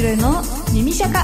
ひろの耳社ャこ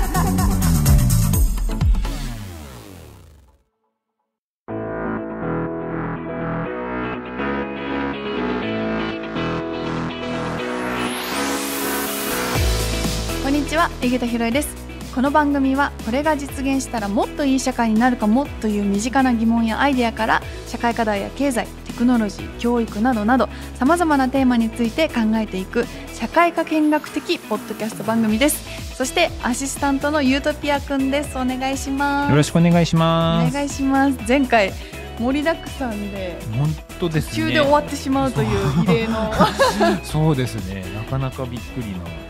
んにちは井桁ひろですこの番組はこれが実現したらもっといい社会になるかもという身近な疑問やアイデアから社会課題や経済クノロジー教育などなどさまざまなテーマについて考えていく社会科見学的ポッドキャスト番組ですそしてアシスタントのユートピアくんですお願いしますよろしくお願いしますお願いします前回盛りだくさんで本当です、ね、中で終わってしまうという異例の そうですねなかなかびっくりな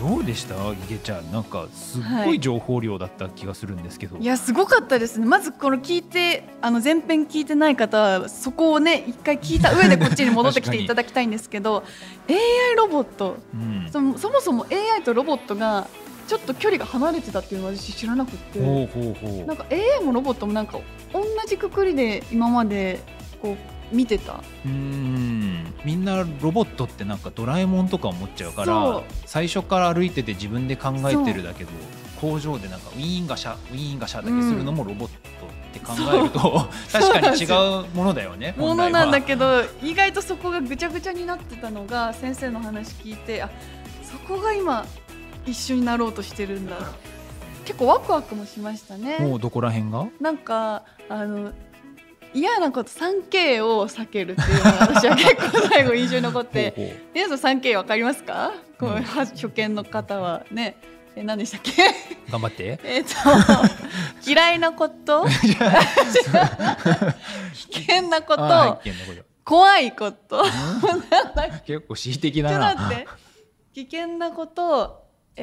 どうでしたいげちゃんなんかすごい情報量だった気がするんですけど、はい、いやすごかったですねまずこの聞いてあの前編聞いてない方はそこをね一回聞いた上でこっちに戻ってきていただきたいんですけど AI ロボット、うんそ、そもそも AI とロボットがちょっと距離が離れてたっていうのは私知らなくてなんか AI もロボットもなんか同じくくりで今までこう見てたうんみんなロボットってなんかドラえもんとか思っちゃうから最初から歩いてて自分で考えてるだけど工場でなんかウィーンガシャウィーンガシャだけするのもロボットって考えると、うん、確かに違うものだよねものなんだけど意外とそこがぐちゃぐちゃになってたのが先生の話聞いてあそこが今一緒になろうとしてるんだ結構ワクワクもしましたねもうどこら辺がなんかあの嫌なこと 3K を避けるっていうのが私は結構最後印象に残ってほうほう皆さん 3K 分かりますか、こう初見の方はねえ何でしたっけ頑張って えっと嫌いなこと 危険なこと、怖いこと結構恣意的だなって危険なことえ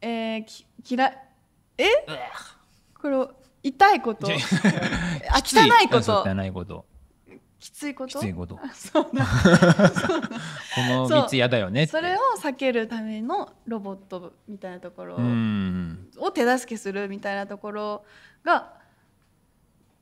ー、えー、き嫌いえこれ痛いことあ汚いこと汚いこときついこときついことそうだ この3つ嫌だよねそれを避けるためのロボットみたいなところを手助けするみたいなところが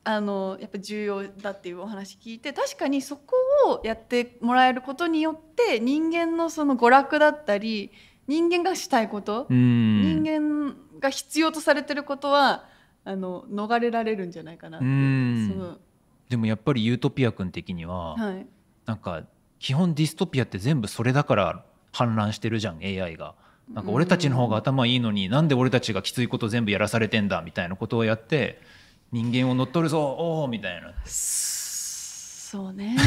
あのやっぱ重要だっていうお話聞いて確かにそこをやってもらえることによって人間のその娯楽だったり人間がしたいこと人間が必要とされてることはあの逃れられるんじゃないかなでもやっぱりユートピア君的には、はい、なんか基本ディストピアって全部それだから氾濫してるじゃん AI が。なんか俺たちの方が頭いいのになんで俺たちがきついこと全部やらされてんだみたいなことをやって人間を乗っ取るぞおおみたいな。そうね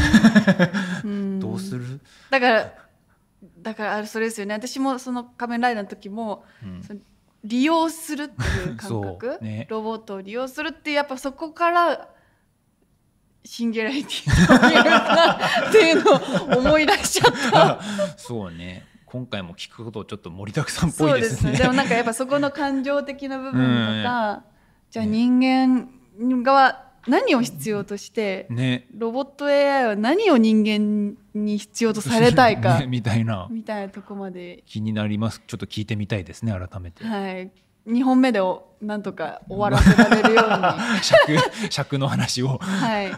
うどうするだからだからそれですよね私もその「仮面ライダー」の時も、うん、利用するっていう感覚ね、ロボットを利用するってやっぱそこからシンギュラリティっていうのを思い出しちゃった そうね今回も聞くことちょっと盛りだくさんっぽいですねそうですねでもなんかやっぱそこの感情的な部分とか、うん、じゃあ人間が何を必要として、ね、ロボット AI は何を人間に必要とされたいか、ね、みたいなみたいなとこまで気になりますちょっと聞いてみたいですね改めて。はい2本目でなんとか終わらせられるように 尺尺の話をはい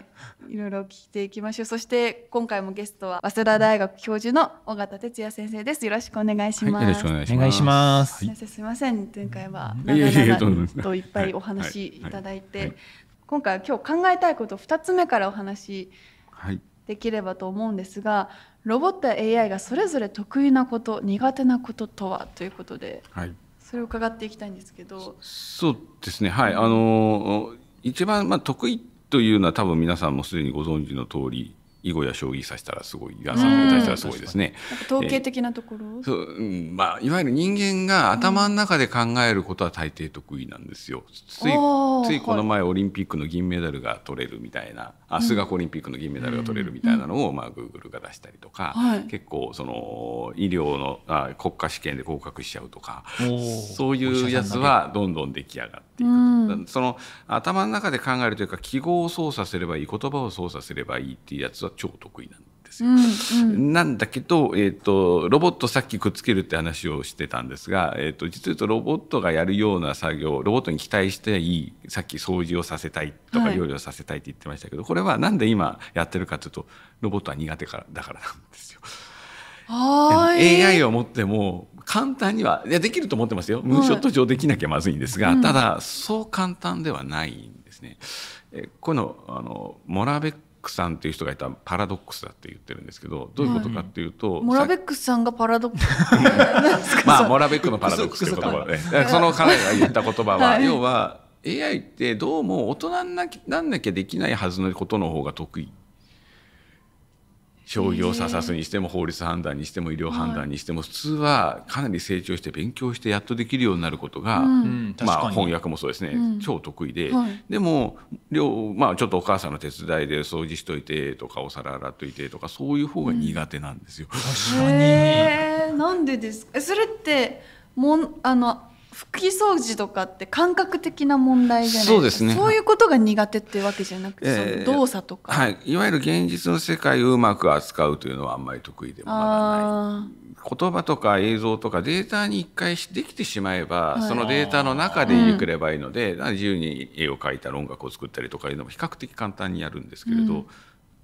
いろいろ聞いていきましょうそして今回もゲストは早稲田大学教授の尾形哲也先生ですよろしくお願いします、はい、よろしくお願いします、はい、すみません前回は長々といっぱいお話しいただいて、はい今回は今日考えたいこと2つ目からお話しできればと思うんですが、はい、ロボットや AI がそれぞれ得意なこと苦手なこととはということで、はい、それを伺っていきたいんですけどそうですねはいあの一番まあ得意というのは多分皆さんもすでにご存知の通り囲碁や将棋させたらすごい、岩さんに対したらすごいですね。統計的なところ、そう、うん、まあ、いわゆる人間が頭の中で考えることは大抵得意なんですよ。つい、ついこの前オリンピックの銀メダルが取れるみたいな、あ、数学オリンピックの銀メダルが取れるみたいなのを、まあ、グーグルが出したりとか、結構、その、医療のあ国家試験で合格しちゃうとか、そういうやつはどんどん出来上がっていく。その、頭の中で考えるというか、記号を操作すればいい、言葉を操作すればいいっていうやつは超得意なんですよ。うんうん、なんだけど、えーと、ロボットさっきくっつけるって話をしてたんですが、えーと、実はとロボットがやるような作業ロボットに期待していいさっき掃除をさせたいとか料理をさせたいって言ってましたけど、はい、これは何で今やってるかというとロボットは苦手からだからなんですよ。AI を持っても簡単にはいやできると思ってますよムーンショット上できなきゃまずいんですが、うん、ただそう簡単ではないんですね。えこのあのモラベックさんっていう人がいたパラドックスだって言ってるんですけどどういうことかっていうと、モラベックスさんがパラドックス まあモラベックのパラドックスという言で、ね、その彼が言った言葉は、はい、要は AI ってどうも大人になんなきゃできないはずのことの方が得意将棋を指すにしても法律判断にしても医療判断にしても普通はかなり成長して勉強してやっとできるようになることが、まあ、翻訳もそうですね、超得意で、でもまあ、ちょっとお母さんの手伝いで掃除しといてとかお皿洗っといてとかそういう方が苦手なんですよ。確かになんでですかそれってもんあの拭き掃除とかって感覚的な問題じゃないそうですねそういうことが苦手っていうわけじゃなくて、えー、動作とか、はい、いわゆる現実の世界をうまく扱うというのはあんまり得意でもない言葉とか映像とかデータに一回できてしまえば、はい、そのデータの中でゆくればいいので、うん、自由に絵を描いたり音楽を作ったりとかいうのも比較的簡単にやるんですけれど、うん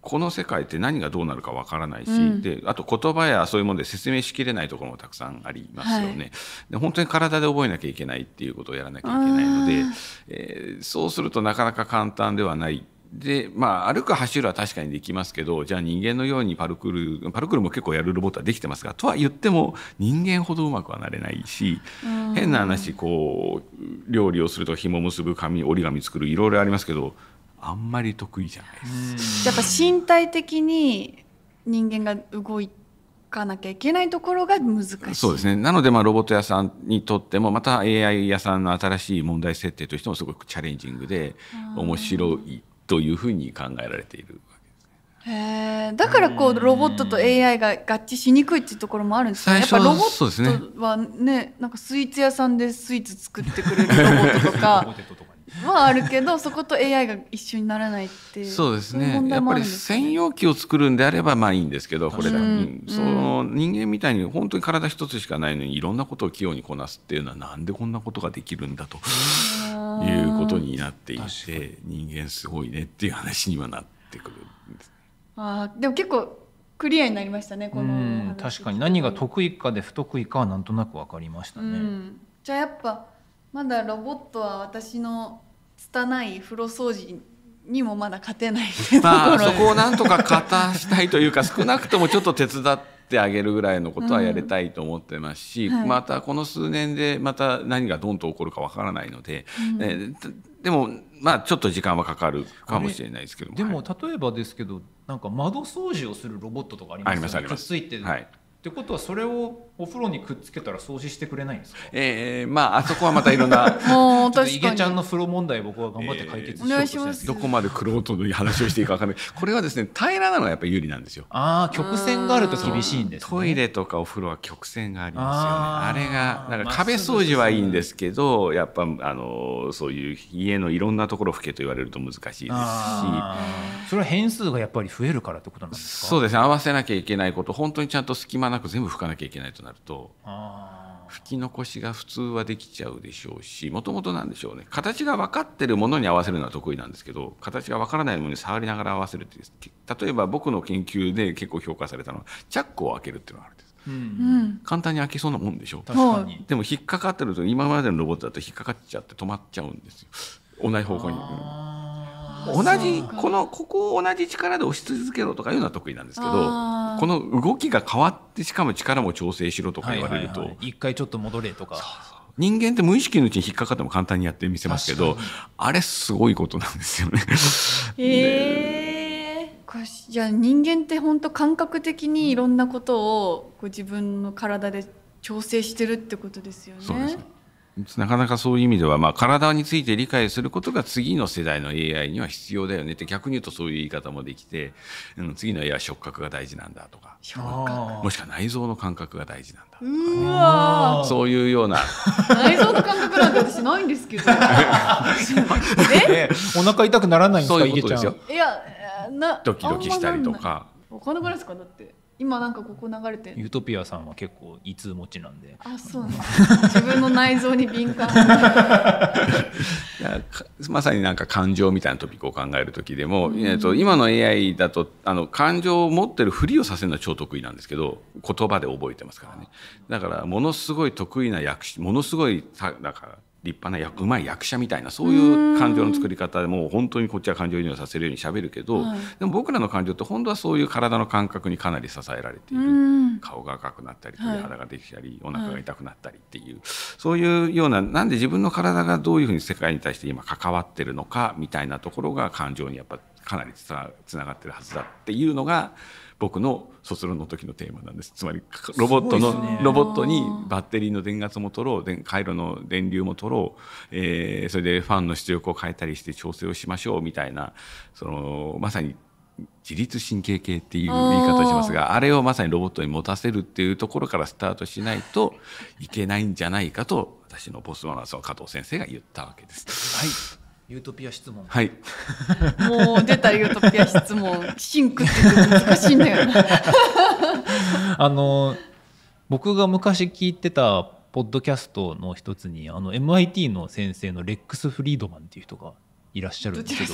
この世界って何がどうなるかわからないし、うん、であと言葉やそういうもので説明しきれないところもたくさんありますよね、はい、で本当に体で覚えなきゃいけないっていうことをやらなきゃいけないので、えー、そうするとなかなか簡単ではないで、まあ、歩く走るは確かにできますけど、じゃあ人間のようにパルクル、パルクルも結構やるロボットはできてますが、とは言っても人間ほどうまくはなれないし、変な話、こう、料理をすると紐結ぶ紙、折り紙作る、いろいろありますけど、あんまり得意じゃないです。やっぱ身体的に人間が動いかなきゃいけないところが難しい。そうですね。なので、まあ、ロボット屋さんにとっても、また AI 屋さんの新しい問題設定としてもすごくチャレンジングで、面白いというふうに考えられている。へだからこうロボットと AI が合致しにくいっていうところもあるんですね。やっぱロボットはね、ね、なんかスイーツ屋さんでスイーツ作ってくれるロボットとか、はあるけどそこと AI が一緒にならないってそうですね、ね、やっぱり専用機を作るんであればまあいいんですけどこれだ、うん、その人間みたいに本当に体一つしかないのにいろんなことを器用にこなすっていうのはなんでこんなことができるんだということになっていて人間すごいねっていう話にはなってくるんであでも結構クリアになりましたねこの確かに何が得意かで不得意かはなんとなく分かりましたね。うん、じゃあやっぱまだロボットは私の拙い風呂掃除にもまだ勝てないまあそこをなんとか勝たしたいというか少なくともちょっと手伝ってあげるぐらいのことはやりたいと思ってますし、うんはい、またこの数年でまた何がどんと起こるかわからないので、うんえー、でもまあちょっと時間はかかるかもしれないですけどでも、例えばですけどなんか窓掃除をするロボットとかありますよね。ついてはい、ってことはそれをお風呂にくっつけたら掃除してくれないんですかええー、まああそこはまたいろんな もう確かにイゲちゃんの風呂問題僕は頑張って解決しようとして、えー、どこまでクロートの話をしていいか分からないこれはですね平らなのがやっぱり有利なんですよああ曲線があると厳しいんです、ね、トイレとかお風呂は曲線がありますよねあれがなんか壁掃除はいいんですけどやっぱあのそういう家のいろんなところ拭けと言われると難しいですしそれは変数がやっぱり増えるからってことなんですかそうですね合わせなきゃいけないこと本当にちゃんと隙間なく全部拭かなきゃいけないとなると吹き残しが普通はできちゃうでしょうしもともとなんでしょうね形が分かってるものに合わせるのは得意なんですけど形が分からないものに触りながら合わせるっていう例えば僕の研究で結構評価されたのはチャックを開けるっていうのがあるんです。うん、簡単に開けそうなもんでしょう確かにでも引っかかってると今までのロボットだと引っかかっちゃって止まっちゃうんですよ同じ方向に。同じこのここを同じ力で押し続けろとかいうのは得意なんですけどこの動きが変わってしかも力も調整しろとか言われると、はいはいはい、一回ちょっと戻れとか人間って無意識のうちに引っかかっても簡単にやってみせますけどあれすごいことなんですよね。え ーじゃあ人間って本当感覚的にいろんなことをこ自分の体で調整してるってことですよね。そうですねなかなかそういう意味では、まあ、体について理解することが次の世代の AI には必要だよねって逆に言うとそういう言い方もできて、うん、次の AI は触覚が大事なんだとかもしくは内臓の感覚が大事なんだとか、うわそういうような内臓の感覚なんて私ないんですけど えお腹痛くならないんですかそういうことですよいやなドキドキしたりとか分かんなないですかだって今なんかここ流れてユートピアさんは結構胃痛持ちなんであそうなん自分の内臓に敏感 まさになんか感情みたいなトピックを考える時でも、え、っ、と、今の AI だとあの感情を持ってるふりをさせるのは超得意なんですけど言葉で覚えてますからねだからものすごい得意な訳詞ものすごいなんか立派な役うまい役者みたいなそういう感情の作り方でもう本当にこっちは感情移入させるようにしゃべるけど、はい、でも僕らの感情って本当はそういう体の感覚にかなり支えられている顔が赤くなったり肌ができたり、はい、お腹が痛くなったりっていう、そういうようななんで自分の体がどういうふうに世界に対して今関わってるのかみたいなところが感情にやっぱりかなりつながってるはずだっていうのが僕の卒論の時のテーマなんですつまりロボットの、ね、ロボットにバッテリーの電圧も取ろう回路の電流も取ろう、えー、それでファンの出力を変えたりして調整をしましょうみたいなそのまさに自律神経系っていう言い方をしますがあれをまさにロボットに持たせるっていうところからスタートしないといけないんじゃないかと私のボスマナーの加藤先生が言ったわけです。はいユートピア質問。はい。もう出たユートピア質問、シンクって難しいんだよ あの僕が昔聞いてたポッドキャストの一つにあの MIT の先生のレックス・フリードマンっていう人がいらっしゃるんですけど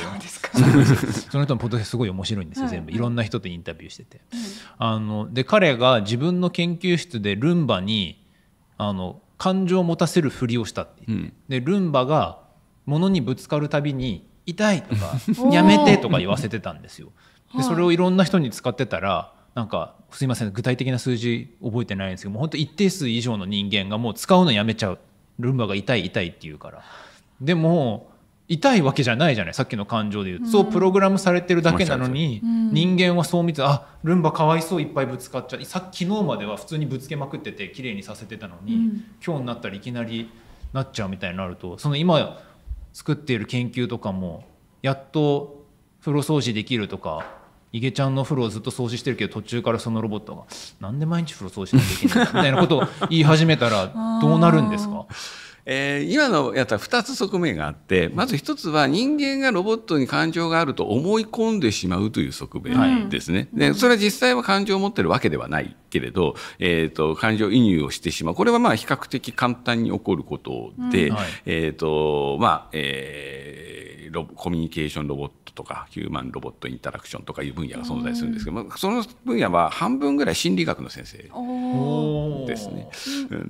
その人のポッドキャストすごい面白いんですよ、はい、全部いろんな人とインタビューしてて。うん、あので彼が自分の研究室でルンバにあの感情を持たせるふりをしたってって、うん、でルンバが物にぶつかるたびに「痛い!」とか「やめて!」とか言わせてたんですよ。でそれをいろんな人に使ってたらなんかすいません具体的な数字覚えてないんですけどもう本当一定数以上の人間がもう使うのやめちゃうルンバが痛い痛いって言うからでも痛いわけじゃないじゃないさっきの感情で言うと、うん、そうプログラムされてるだけなのに、うん、人間はそう見てあルンバかわいそういっぱいぶつかっちゃうさっき昨日までは普通にぶつけまくってて綺麗にさせてたのに、うん、今日になったらいきなりなっちゃうみたいになるとその今作っている研究とかもやっと風呂掃除できるとかいげちゃんの風呂をずっと掃除してるけど途中からそのロボットが「なんで毎日風呂掃除しなきゃいけない?」みたいなことを言い始めたらどうなるんですかえー、今のやつは2つ側面があってまず1つは人間がロボットに感情があると思い込んでしまうという側面ですね。はい、でそれは実際は感情を持ってるわけではないけれど、えーと、感情移入をしてしまうこれはまあ比較的簡単に起こることで、うんはい、えーとまあえー、コミュニケーションロボットとかヒューマンロボットインタラクションとかいう分野が存在するんですけど、うその分野は半分ぐらい心理学の先生ですね。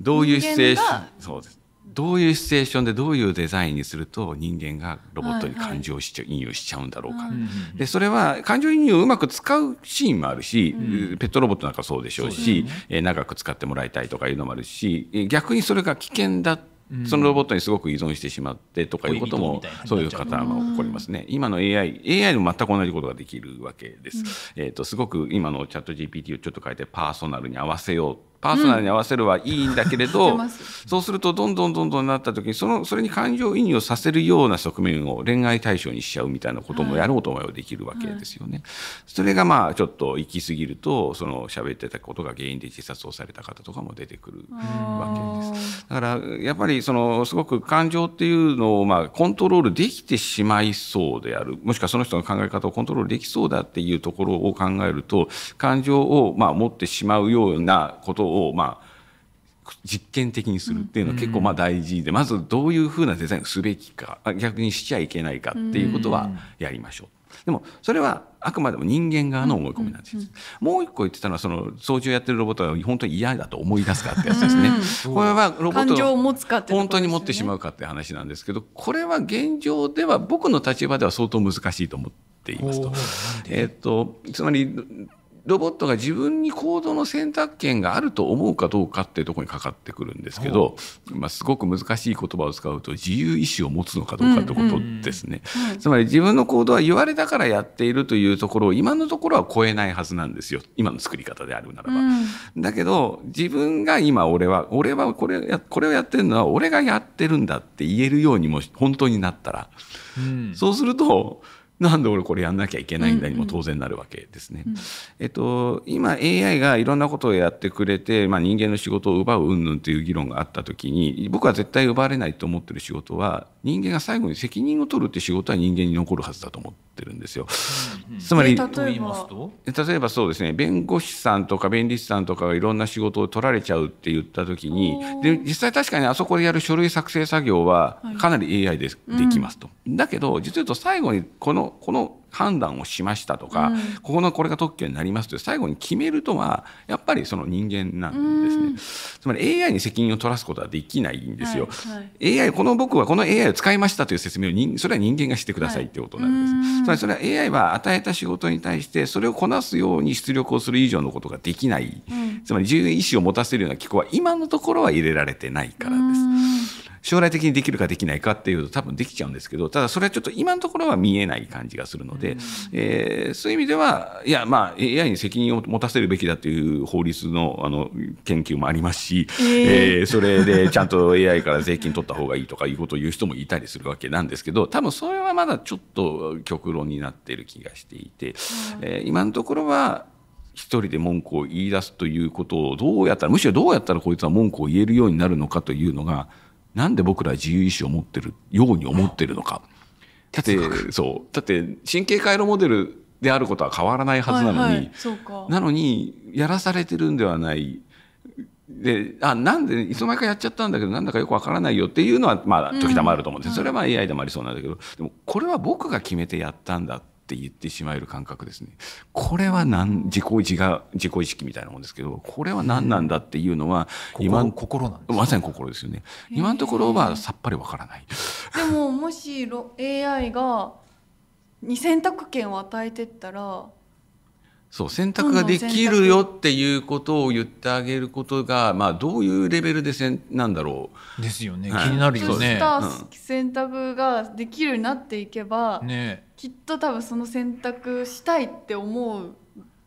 どういう姿勢そうですどういうシチュエーションでどういうデザインにすると人間がロボットに感情しちゃ、はいはい、引用しちゃうんだろうか、うん、でそれは感情移入をうまく使うシーンもあるし、うん、ペットロボットなんかそうでしょうしう、長く使ってもらいたいとかいうのもあるし逆にそれが危険だそのロボットにすごく依存してしまってとかいうことも、そういう方が起こりますね。今の AI、AI も全く同じことができるわけです。えっ、と、すごく今のチャット GPT をちょっと変えてパーソナルに合わせようパーソナルに合わせるはいいんだけれど、うん、そうするとどんどんどんどんなった時にそのそれに感情移入をさせるような側面を恋愛対象にしちゃうみたいなこともやろうと思えばできるわけですよね。はいはい、それがまあちょっと行き過ぎるとその喋ってたことが原因で自殺をされた方とかも出てくるわけです。だからやっぱりそのすごく感情っていうのをまあコントロールできてしまいそうであるもしくはその人の考え方をコントロールできそうだっていうところを考えると感情をまあ持ってしまうようなことををまあ実験的にするっていうのは結構まあ大事で、まずどういうふうなデザインをすべきか逆にしちゃいけないかっていうことはやりましょう。でもそれはあくまでも人間側の思い込みなんです、うんうんうん、もう一個言ってたのはその操縦やってるロボットは本当に嫌だと思い出すかってやつですね、うん、これはロボットを持つか本当に持ってしまうかって話なんですけどこれは現状では僕の立場では相当難しいと思っていますと。えー、っとつまりロボットが自分に行動の選択権があると思うかどうかっていうところにかかってくるんですけど、まあ、すごく難しい言葉を使うと自由意志を持つのかどうかってことですね、うんうん、つまり自分の行動は言われたからやっているというところを今のところは超えないはずなんですよ今の作り方であるならば、うん、だけど自分が今俺は俺はこれこれをやってるのは俺がやってるんだって言えるようにも本当になったら、そうするとなんで俺これやんなきゃいけないんだにも当然なるわけですね。えっと、今 AI がいろんなことをやってくれて、まあ、人間の仕事を奪う云々っていう議論があった時に僕は絶対奪われないと思ってる仕事は人間が最後に責任を取るって仕事は人間に残るはずだと思ってるんですよ。うつまり例え例えばそうですね弁護士さんとか弁理士さんとかがいろんな仕事を取られちゃうって言った時にで実際確かにあそこでやる書類作成作業はかなり AI でできますと。だけど実は言うと最後にこのこの判断をしましたとか、うん、ここのこれが特許になりますという最後に決めるとはやっぱりその人間なんですね、うん、つまり AI に責任を取らすことはできないんですよ、はいはい、AI この僕はこの AI を使いましたという説明を人それは人間がしてくださいってことなんです、はい、つまりそれは AI は与えた仕事に対してそれをこなすように出力をする以上のことができない、うん、つまり自由意志を持たせるような機構は今のところは入れられてないからです。将来的にできるかできないかっていうと多分できちゃうんですけどただそれはちょっと今のところは見えない感じがするので、うん、えー、そういう意味ではいやまあ AI に責任を持たせるべきだという法律のあの研究もありますし、えー、えー、それでちゃんと AI から税金取った方がいいとかいうことを言う人もいたりするわけなんですけど多分それはまだちょっと極論になっている気がしていて、うん、えー、今のところは一人で文句を言い出すということをどうやったらむしろどうやったらこいつは文句を言えるようになるのかというのがなんで僕ら自由意志を持ってるように思ってるのか。だって、そう。だって、神経回路モデルであることは変わらないはずなのに、はいはい、なのに、やらされてるんではない。で、あ、なんで、いつの間にかやっちゃったんだけど、なんだかよくわからないよっていうのは、まあ、時たまあると思うんです、うん、それは AI でもありそうなんだけど、でも、これは僕が決めてやったんだって言ってしまえる感覚ですね。これは何自己自が、自己意識みたいなもんですけどこれは何なんだっていうのは今心なんですまさに心ですよね。今のところはさっぱりわからない。でももし AI が二選択権を与えてったらそう選択ができるよっていうことを言ってあげることが、まあ、どういうレベルでせんなんだろうですよね、はい、気になるよね。そうした選択ができるようになっていけば、ね、きっと多分その選択したいって思う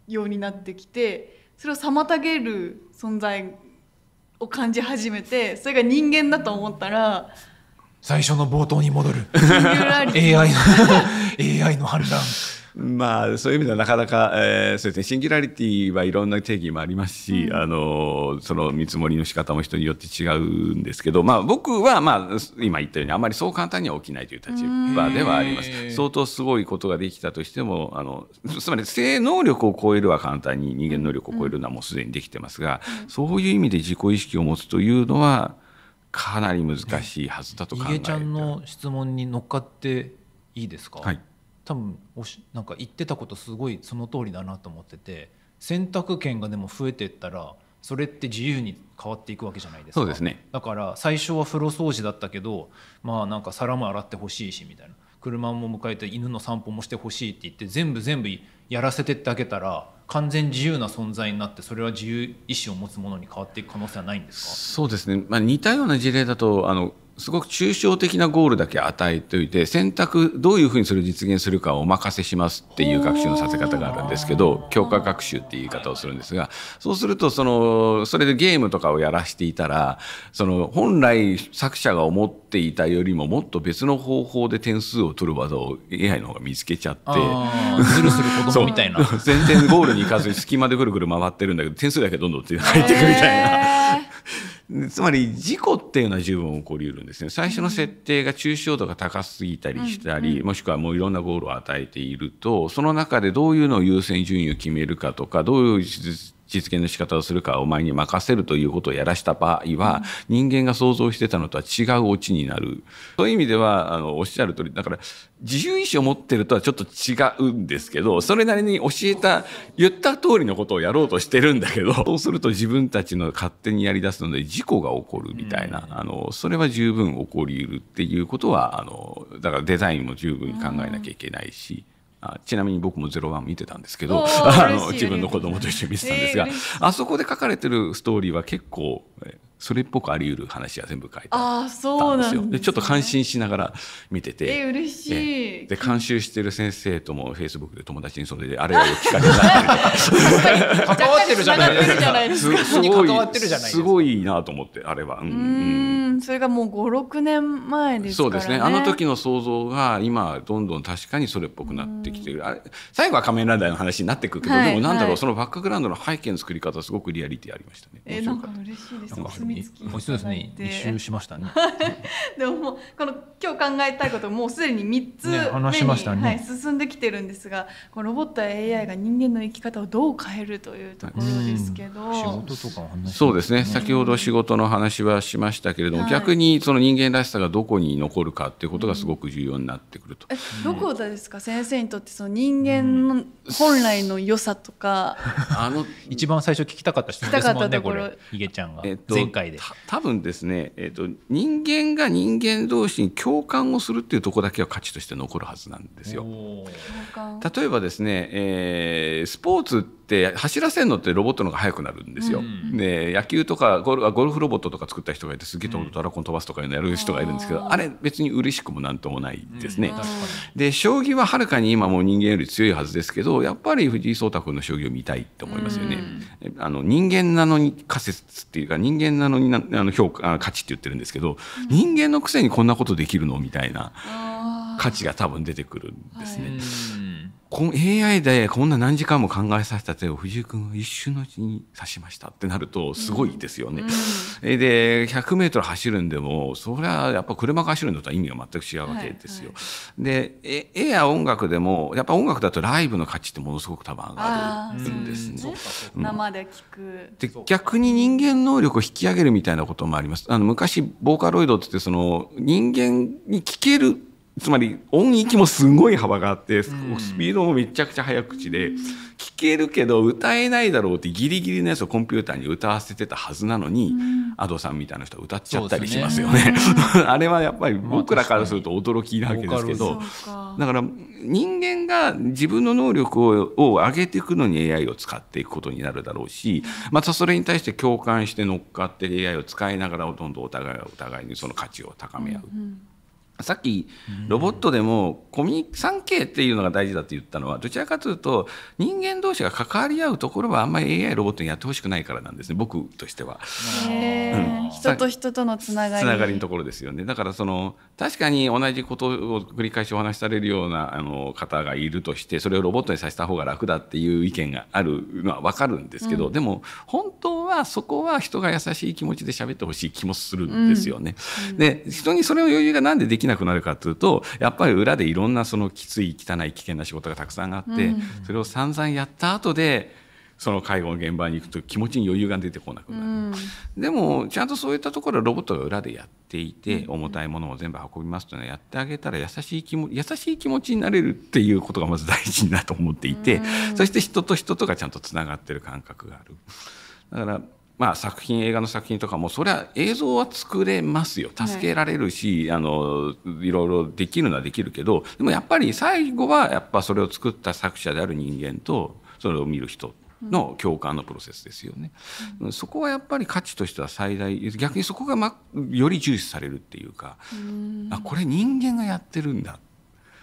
ようになってきてそれを妨げる存在を感じ始めてそれが人間だと思ったら最初の冒頭に戻る AI, の AI のまあ、そういう意味ではなかなか、えー、そうですね、シンギュラリティはいろんな定義もありますし、うん、あの、その見積もりの仕方も人によって違うんですけど、まあ僕は、まあ、今言ったようにあまりそう簡単には起きないという立場ではあります。相当すごいことができたとしても、あの、つまり性能力を超えるは簡単に人間能力を超えるのはもうすでにできてますが、うん、そういう意味で自己意識を持つというのは、かなり難しいはずだと考えて。ちゃんの質問に乗っかっていいですか。はい多分おしなんか言ってたことすごいその通りだなと思ってて選択権がでも増えてったらそれって自由に変わっていくわけじゃないですかそうですねだから最初は風呂掃除だったけどまあなんか皿も洗ってほしいしみたいな車も迎えて犬の散歩もしてほしいって言って全部全部やらせてってあげたら完全自由な存在になってそれは自由意志を持つものに変わっていく可能性はないんですかそうですね、まあ、似たような事例だとあのすごく抽象的なゴールだけ与えておいて選択どういうふうにそれを実現するかをお任せしますっていう学習のさせ方があるんですけど強化学習っていう言い方をするんですがそうするとそのそれでゲームとかをやらしていたらその本来作者が思っていたよりももっと別の方法で点数を取る技を AI の方が見つけちゃってずるする子供みたいな全然ゴールに行かずに隙間でぐるぐる回ってるんだけど点数だけどんどん入っていくみたいな。つまり事故っていうのは十分起こり得るんですね最初の設定が抽象度が高すぎたりしたり、うん、もしくはもういろんなゴールを与えているとその中でどういうのを優先順位を決めるかとかどういう実けの仕方をするかお前に任せるということをやらした場合は、うん、人間が想像してたのとは違うオチになる。そういう意味では、あの、おっしゃる通り、だから、自由意志を持ってるとはちょっと違うんですけど、それなりに教えた、言った通りのことをやろうとしてるんだけど、そうすると自分たちの勝手にやり出すので事故が起こるみたいな、うん、あの、それは十分起こり得るっていうことは、あの、だからデザインも十分考えなきゃいけないし、あちなみに僕も「01」見てたんですけどあの自分の子供と一緒に見てたんですがあそこで書かれてるストーリーは結構それっぽくあり得る話は全部書いてあったんですよ。で、ね、ちょっと感心しながら見てて。え、嬉しい。で、監修してる先生とも、フェイスブックで友達にそれで、あれを聞かれたりとか。関わってるじゃないですか。すごい、すごいなと思って、あれは。うん。それがもう5、6年前ですからね。そうですね。あの時の想像が、今、どんどん確かにそれっぽくなってきてる。あれ、最後は仮面ライダーの話になってくるけど、でもなんだろう、そのバックグラウンドの背景の作り方、すごくリアリティありましたね。え、なんか嬉しいです。みつき美味しそうですね一周しましたねでももうこの今日考えたいこともうすでに3つ目に、ね話しましたねはい、進んできてるんですがこのロボットや AI が人間の生き方をどう変えるというところですけど、仕事とか、ね、そうですね先ほど仕事の話はしましたけれども、はい、逆にその人間らしさがどこに残るかっていうことがすごく重要になってくると、うん、どこですか先生にとってその人間の本来の良さとか、うん、あの一番最初聞きたかった質問ですもんねこれヒゲちゃんが、えっと、前回界で多分ですね、えーと、人間が人間同士に共感をするっていうとこだけは価値として残るはずなんですよ。例えばですね、えー、スポーツって走らせるのってロボットの方が速くなるんですよ。うん、で野球とかゴルゴルフロボットとか作った人がいてすげえドラゴン飛ばすとかやる人がいるんですけど、あれ別に嬉しくもなんともないですね。で将棋ははるかに今もう人間より強いはずですけどやっぱり藤井聡太君の将棋を見たいと思いますよね。あの人間なのに仮説っていうか人間なのにあの評価価値って言ってるんですけど、人間のくせにこんなことできるのみたいな価値が多分出てくるんですね。AI でこんな何時間も考えさせた手を藤井君が一瞬のうちに指しましたってなるとすごいですよね。うんうん、で1 0 0ル走るんでもそれはやっぱ車が走るのとは意味が全く違うわけですよ。はいはい、で絵や音楽でもやっぱ音楽だとライブの価値ってものすごく多分上がるんですね。うん、生で聞くで逆に人間能力を引き上げるみたいなこともあります。あの昔ボーカロイドってその人間に聞けるつまり音域もすごい幅があってスピードもめちゃくちゃ速口で聴けるけど歌えないだろうってギリギリのやつをコンピューターに歌わせてたはずなのに、アドさんみたいな人は歌っちゃったりしますよね。ね あれはやっぱり僕らからすると驚きなわけですけど、だから人間が自分の能力を上げていくのに AI を使っていくことになるだろうし、またそれに対して共感して乗っかって AI を使いながらどんどんお互いお互いにその価値を高め合う。うんうんさっきロボットでもコミュニ産経っていうのが大事だと言ったのはどちらかというと人間同士が関わり合うところはあんまり AI ロボットにやってほしくないからなんですね僕としては、うん、人と人とのつながりつながりのところですよねだからその確かに同じことを繰り返しお話しされるようなあの方がいるとしてそれをロボットにさせた方が楽だっていう意見があるのは分かるんですけど、うん、でも本当はそこは人が優しい気持ちで喋ってほしい気もするんですよね。うん、で人にそれを余裕がなんでできなくなるかというとやっぱり裏でいろんなそのきつい汚い危険な仕事がたくさんあって、うん、それを散々やった後でその介護の現場に行くと気持ちに余裕が出てこなくなる、うん、でもちゃんとそういったところロボットが裏でやっていて、重たいものを全部運びますというのはやってあげたら優しい気も優しい気持ちになれるっていうことがまず大事だと思っていて、うん、そして人と人とがちゃんとつながってる感覚がある。だからまあ、作品映画の作品とかもそれは映像は作れますよ助けられるし、はい、あのいろいろできるのはできるけどでもやっぱり最後はやっぱそれを作った作者である人間とそれを見る人の共感のプロセスですよね、うん、そこはやっぱり価値としては最大逆にそこが、ま、より重視されるっていうか、うあこれ人間がやってるんだ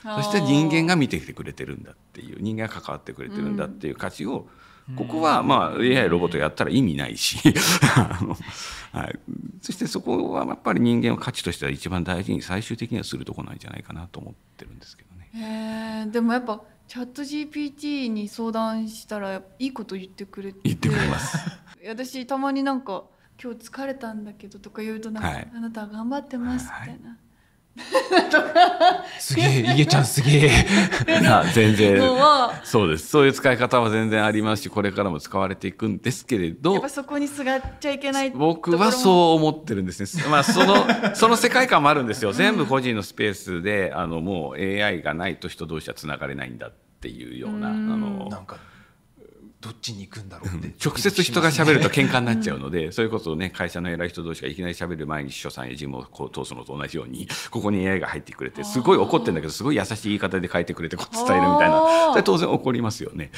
そして人間が見てきてくれてるんだっていう人間が関わってくれてるんだっていう価値を、うんここはまあ AI ロボットやったら意味ないしあの、はい、そしてそこはやっぱり人間を価値としては一番大事に最終的にはするとこなんじゃないかなと思ってるんですけどね。えー、でもやっぱチャット GPT に相談したらいいこと言ってくれて言ってくれます 私たまになんか「今日疲れたんだけど」とか言うとなんか、はい、あなた頑張ってます」みたいな。はいすげえ、いげちゃんすげえ。全然。そうです。そういう使い方は全然ありますし、これからも使われていくんですけれど。やっぱそこにすがっちゃいけない。僕はそう思ってるんですね。まあ、その、その世界観もあるんですよ。全部個人のスペースで、あの、もう AI がないと人同士は繋がれないんだっていうような、あの。なんかどっちに行くんだろうって、直接人がしゃべると喧嘩になっちゃうので、ういそれこそね会社の偉い人同士がいきなりしゃべる前に秘書さんや事務を通すのと同じようにここに AI が入ってくれてすごい怒ってるんだけどすごい優しい言い方で書いてくれてこう伝えるみたいなそれ当然怒りますよね。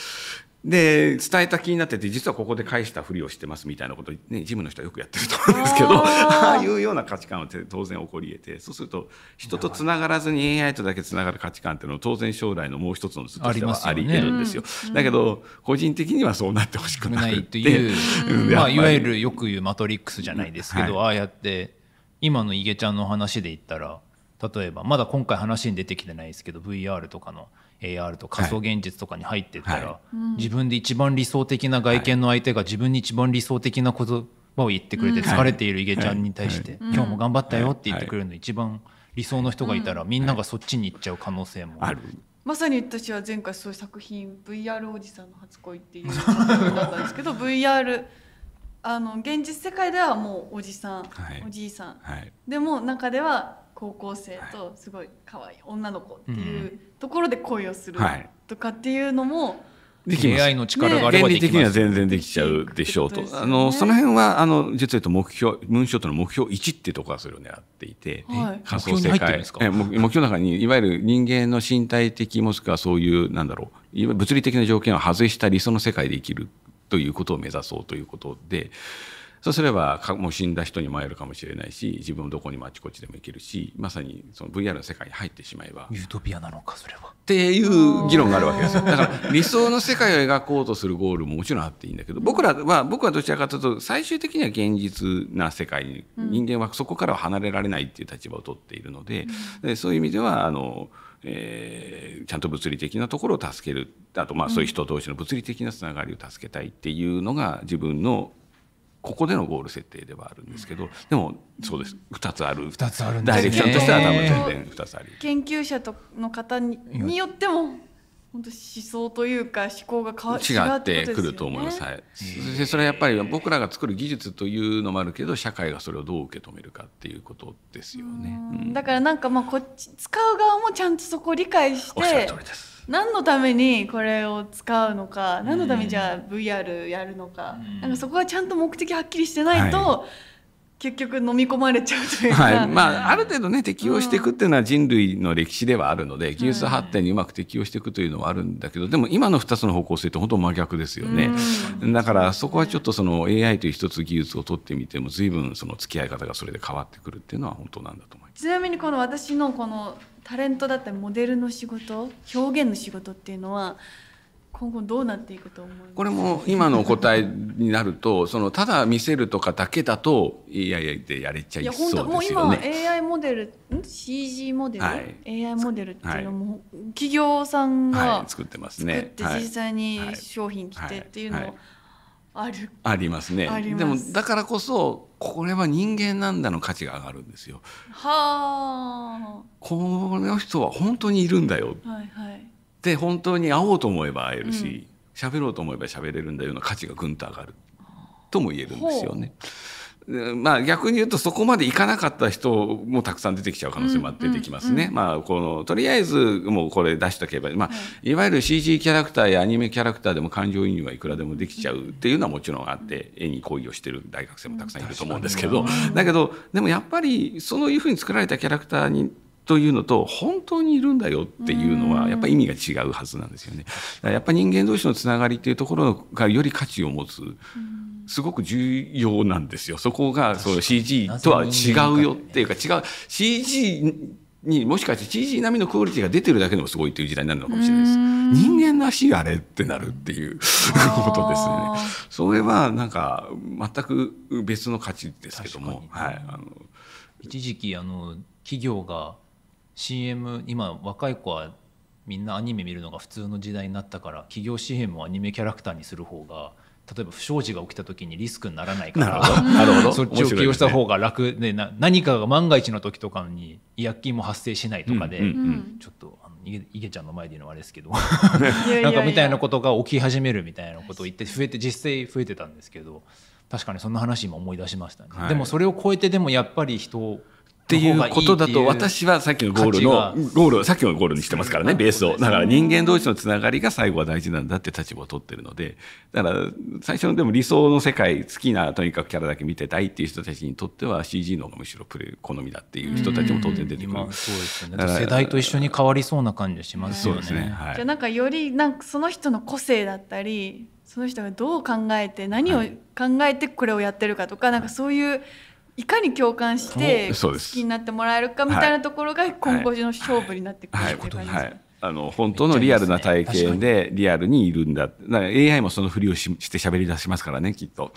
で、伝えた気になってて、実はここで返したふりをしてますみたいなことね、事務の人はよくやってると思うんですけど、あ あいうような価値観は当然起こり得て、そうすると、人と繋がらずに AI とだけ繋がる価値観っていうのは当然将来のもう一つの図としてはあり得るんですよ。すよね、だけど、個人的にはそうなってほしくないっていう、まあ、いわゆるよく言うマトリックスじゃないですけど、はい、ああやって、今のいげちゃんの話で言ったら、例えば、まだ今回話に出てきてないですけど、VR とかの、AR と仮想現実とかに入ってったら、はいはい、自分で一番理想的な外見の相手が自分に一番理想的な言葉を言ってくれて疲れているいげちゃんに対して、今日も頑張ったよって言ってくれるの一番理想の人がいたら、みんながそっちに行っちゃう可能性もある。まさに私は前回そういう作品「VR おじさんの初恋」っていう 作品だったんですけど VR あの現実世界ではもうおじさん、はい、おじいさん、はい、でも中では高校生とすごい可愛い女の子っていうところで恋をするとかっていうのも、でき AI の力があればでき原理的には全然できちゃうでしょうと。ね、あの、その辺は、あの、実は言うと目標、ムーンショットの目標1っていうところはそれを狙っていて、はい、仮想世界。目標の中に、いわゆる人間の身体的もしくはそういう、なんだろう、物理的な条件を外した理想の世界で生きるということを目指そうということで、そうすればもう死んだ人にも会えるかもしれないし自分もどこにもあちこちでも行けるしまさにその VR の世界に入ってしまえばユートピアなのかそれはっていう議論があるわけですよだから理想の世界を描こうとするゴールももちろんあっていいんだけど僕らは僕はどちらかというと最終的には現実な世界に人間はそこからは離れられないっていう立場を取っているので,、でそういう意味ではあの。えー、ちゃんと物理的なところを助けるあとまあそういう人同士の物理的なつながりを助けたいっていうのが自分のここでのゴール設定ではあるんですけど、でもそうです2つある二つあるんです、ね、ダイレクションとしては多分全然2つあり研究者との方によっても本当思想というか思考が変わ違ってくると思います。はい。でそれはやっぱり僕らが作る技術というのもあるけど社会がそれをどう受け止めるかっていうことですよね。うん、だからなんかまあこっち使う側もちゃんとそこを理解して。何のためにこれを使うのか何のためにじゃあ VR やるのか,、なんかそこはちゃんと目的はっきりしてないと、はい結局飲み込まれちゃうというか、はいまあ、ある程度ね適応していくっていうのは人類の歴史ではあるので、うん、技術発展にうまく適応していくというのはあるんだけどでも今の2つの方向性って本当真逆ですよね、うん、だからそこはちょっとその AI という一つ技術を取ってみても随分その付き合い方がそれで変わってくるっていうのは本当なんだと思います。ちなみにこの私のこのタレントだったりモデルの仕事表現の仕事っていうのは今後どうなっていくと思いますこれも今のお答えになるとそのただ見せるとかだけだといやいやでやれちゃいそうですよね。いやもう今 AI モデルん CG モデル、はい、AI モデルっていうのも、はい、企業さんが作ってますね。作って実際に商品着てっていうのもある、ありますね。すでもだからこそこれは人間なんだの価値が上がるんですよ。はあ。この人は本当にいるんだよ。はいはい。で本当に会おうと思えば会えるし喋、うん、ろうと思えば喋れるんだような価値がぐんと上がるとも言えるんですよね。まあ、逆に言うとそこまでいかなかった人もたくさん出てきちゃう可能性も出てきますね。まあ、このとりあえずもうこれ出しとけば、まあ、い、わゆる CG キャラクターやアニメキャラクターでも感情移入はいくらでもできちゃうっていうのはもちろんあって、絵に恋をしてる大学生もたくさんいると思うんですけど、だけどでもやっぱりそういうふうに作られたキャラクターにというのと本当にいるんだよっていうのはやっぱり意味が違うはずなんですよね。やっぱり人間同士のつながりっていうところがより価値を持つ。すごく重要なんですよ。そこがその CG とは違うよっていうか違う CG にもしかして CG 並みのクオリティが出てるだけでもすごいという時代になるのかもしれないです。人間らしいあれってなるっていう ことですね。それはなんか全く別の価値ですけども、はい、あの一時期あの企業が CM 今若い子はみんなアニメ見るのが普通の時代になったから企業 CM をアニメキャラクターにする方が例えば不祥事が起きた時にリスクにならないから なるほどそっちを起用した方が楽で、ね、何かが万が一の時とかに違約金も発生しないとかで、うんうんうん、ちょっとあのいげちゃんの前で言うのはあれですけど なんかみたいなことが起き始めるみたいなことを言って増えて実際増えてたんですけど確かにそんな話今思い出しましたね、はい、でもそれを超えてでもやっぱり人っていうことだと、私はさっきのゴールの、ゴール、さっきのゴールにしてますからね、ベースを。だから人間同士のつながりが最後は大事なんだって立場を取ってるので、だから最初のでも理想の世界、好きなとにかくキャラだけ見てたいっていう人たちにとっては CG の方がむしろプレ好みだっていう人たちも当然出てくる。そうですね。世代と一緒に変わりそうな感じがしますよね。そうですね。はい、じゃなんかより、なんかその人の個性だったり、その人がどう考えて、何を考えてこれをやってるかとか、はい、なんかそういう、いかに共感して好きになってもらえるかみたいなところが今後の勝負になってくるっていうですね。あの本当のリアルな体験でリアルにいるんだだか AI もそのふりをしして喋り出しますからねきっと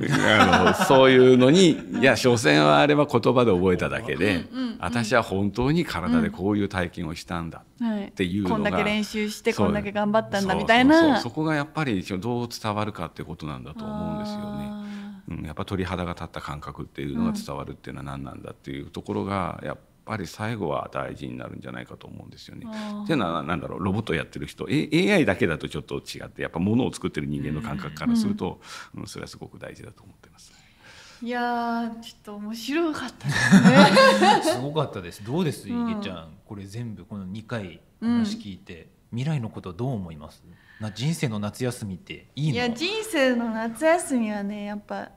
あのそういうのにいや所詮はあれは言葉で覚えただけで、うんうんうん、私は本当に体でこういう体験をしたんだっていうのが、はい、こんだけ練習してこんだけ頑張ったんだみたいなそこがやっぱりどう伝わるかってことなんだと思うんですよね。うん、やっぱ鳥肌が立った感覚っていうのが伝わるっていうのは何なんだっていうところがやっぱり最後は大事になるんじゃないかと思うんですよね。っていうのは何だろうロボットやってる人 AI だけだとちょっと違ってやっぱ物を作ってる人間の感覚からすると、うん、それはすごく大事だと思ってます。いやちょっと面白かったですね。すごかったです。どうです、い、げ、ちゃん、これ全部この2回話聞いて、うん、未来のことどう思います？な人生の夏休みっていいの？いや人生の夏休みはね、やっぱ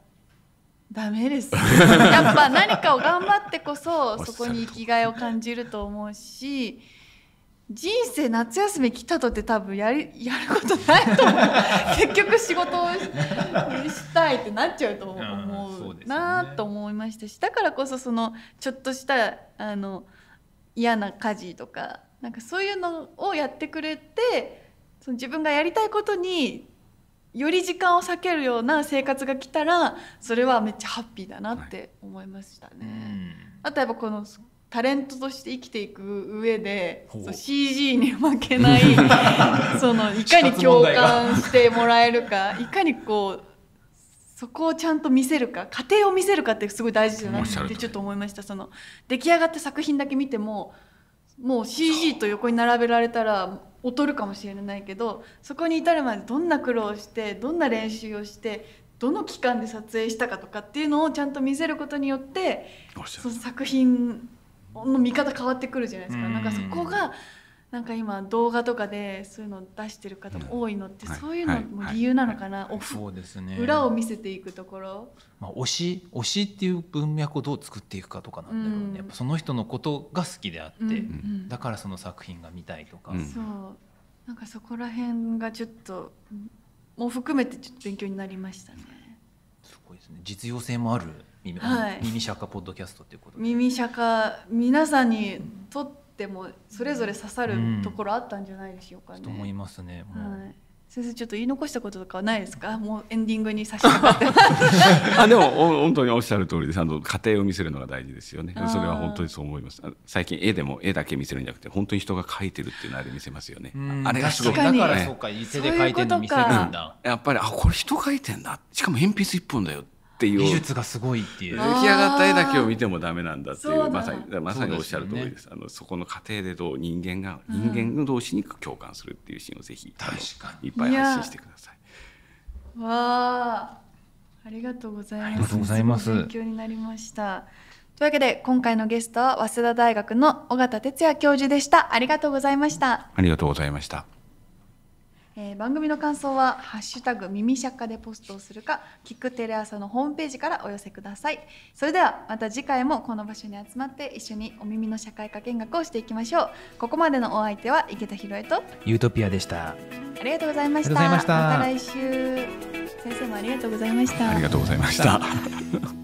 ダメです やっぱ何かを頑張ってこそそこに生きがいを感じると思うし人生夏休み来たとって多分ややることないと思う 結局仕事をしたいってなっちゃうと思うなと思いましたし、だからこそそのちょっとしたあの嫌な家事とかなんかそういうのをやってくれてその自分がやりたいことにより時間を避けるような生活が来たらそれはめっちゃハッピーだなって思いましたね。はい、あとやっぱこのタレントとして生きていく上でそう CG に負けない そのいかに共感してもらえるかいかにこうそこをちゃんと見せるか家庭を見せるかってすごい大事だなってちょっと思いましたその出来上がった作品だけ見てももう CG と横に並べられたら劣るかもしれないけどそこに至るまでどんな苦労をしてどんな練習をしてどの期間で撮影したかとかっていうのをちゃんと見せることによってその作品の見方変わってくるじゃないですか。んなんかそこがなんか今動画とかでそういうの出してる方も多いのって、そういうのも理由なのかな、オフ、ね、裏を見せていくところ、まあ、推し推しっていう文脈をどう作っていくかとかなんだろうね、うん、やっぱその人のことが好きであって、うんうん、だからその作品が見たいとか、うん、そうなんかそこら辺がちょっともう含めてちょっと勉強になりましたね。すごいですね実用性もある耳,、はい、耳釈ポッドキャストっていうこと、で耳ャカ皆さんにとでもそれぞれ刺さるところあったんじゃないでしょうかね。と思いますね。はい先生ちょっと言い残したこととかはないですかもうエンディングに差し掛かって あでも本当におっしゃる通りですあの家庭を見せるのが大事ですよねそれは本当にそう思います最近絵でも絵だけ見せるんじゃなくて本当に人が描いてるっていうのあれ見せますよねあれがすごくだからそうか手で描いてるの見せるんだやっぱりあこれ人描いてんだしかも鉛筆一本だよていう技術がすごいっていう出来上がった絵だけを見てもダメなんだっていうまさにまさにおっしゃる通りです、ね、あのそこの過程でどう人間が人間同士に共感するっていうシーンをぜひ、うん、いっぱい発信してください。いわあありがとうございます。ありがとうございます。勉強になりました。というわけで今回のゲストは早稲田大学の尾形哲也教授でした。ありがとうございました。ありがとうございました。えー、番組の感想は「ハッシュタグ耳シャでポストをするか聞くテレ朝のホームページからお寄せくださいそれではまた次回もこの場所に集まって一緒にお耳の社会科見学をしていきましょうここまでのお相手は池田博恵とユートピアでしたありがとうございましたまた来週先生もありがとうございましたありがとうございました